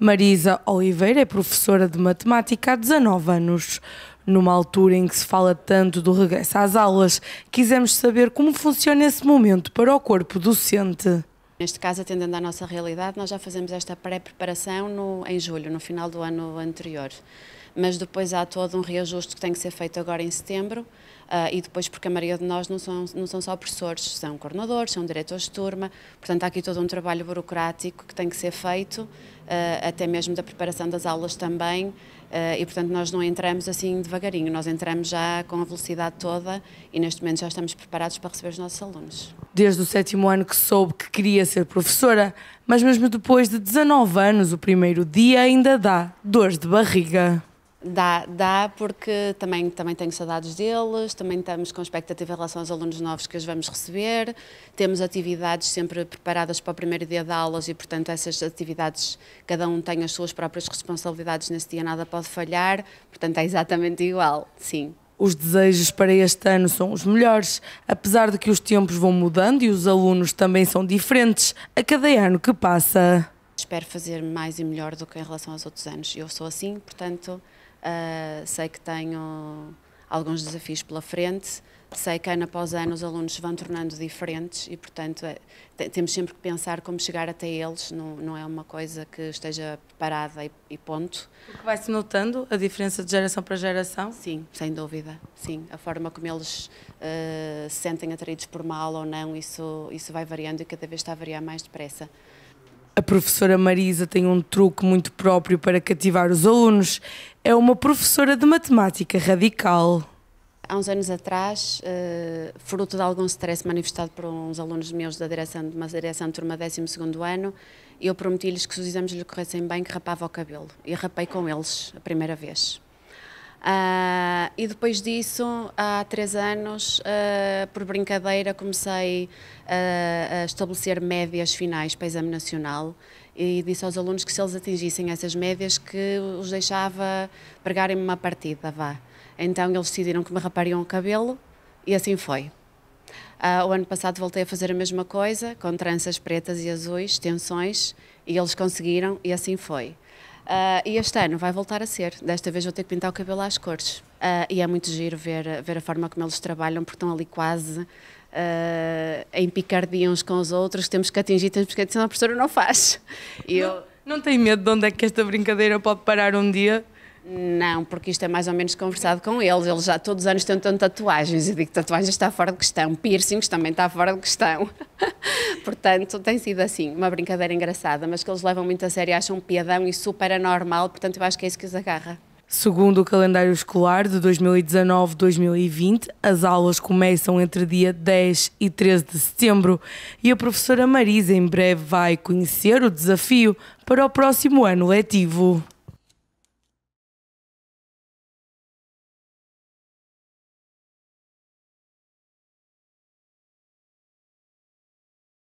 Marisa Oliveira é professora de matemática há 19 anos. Numa altura em que se fala tanto do regresso às aulas, quisemos saber como funciona esse momento para o corpo docente. Neste caso, atendendo à nossa realidade, nós já fazemos esta pré-preparação em julho, no final do ano anterior mas depois há todo um reajuste que tem que ser feito agora em setembro. Uh, e depois, porque a maioria de nós não são, não são só professores, são coordenadores, são diretores de turma, portanto, há aqui todo um trabalho burocrático que tem que ser feito, uh, até mesmo da preparação das aulas também, uh, e portanto, nós não entramos assim devagarinho, nós entramos já com a velocidade toda e neste momento já estamos preparados para receber os nossos alunos. Desde o sétimo ano que soube que queria ser professora, mas mesmo depois de 19 anos, o primeiro dia ainda dá dores de barriga. Dá, dá, porque também, também tenho saudades deles, também estamos com expectativa em relação aos alunos novos que os vamos receber, temos atividades sempre preparadas para o primeiro dia de aulas e, portanto, essas atividades, cada um tem as suas próprias responsabilidades nesse dia, nada pode falhar, portanto, é exatamente igual, sim. Os desejos para este ano são os melhores, apesar de que os tempos vão mudando e os alunos também são diferentes a cada ano que passa. Espero fazer mais e melhor do que em relação aos outros anos. Eu sou assim, portanto, Uh, sei que tenho alguns desafios pela frente, sei que ano após ano os alunos se vão tornando diferentes e, portanto, é, temos sempre que pensar como chegar até eles, não, não é uma coisa que esteja preparada e, e ponto. que vai-se notando a diferença de geração para geração? Sim, sem dúvida, sim. A forma como eles uh, se sentem atraídos por mal ou não, isso, isso vai variando e cada vez está a variar mais depressa. A professora Marisa tem um truque muito próprio para cativar os alunos é uma professora de matemática radical. Há uns anos atrás, eh, fruto de algum stress manifestado por uns alunos meus da direção, de uma direção de turma 12 ano, eu prometi-lhes que se os exames lhe corressem bem, que rapava o cabelo. E rapei com eles a primeira vez. Uh, e depois disso, há três anos, uh, por brincadeira, comecei a, ah, a estabelecer médias finais para exame nacional e disse aos alunos que se eles atingissem essas médias que os deixava pregarem-me uma partida, vá. Então eles decidiram que me rapariam o cabelo e assim foi. Uh, o ano passado voltei a fazer a mesma coisa, com tranças pretas e azuis, tensões, e eles conseguiram e assim foi. Uh, e este ano vai voltar a ser. Desta vez vou ter que pintar o cabelo às cores. Uh, e é muito giro ver, ver a forma como eles trabalham, porque estão ali quase. Uh, em picardia uns com os outros, temos que atingir, temos que atingir, senão a professora não faz. E eu... não, não tem medo de onde é que esta brincadeira pode parar um dia? Não, porque isto é mais ou menos conversado com eles. Eles já todos os anos tentam tatuagens. Eu digo que tatuagens está fora de questão. Piercings também está fora de questão. portanto, tem sido assim, uma brincadeira engraçada, mas que eles levam muito a sério, acham piadão e super anormal. Portanto, eu acho que é isso que os agarra. Segundo o calendário escolar de 2019-2020, as aulas começam entre dia 10 e 13 de setembro e a professora Marisa em breve vai conhecer o desafio para o próximo ano letivo.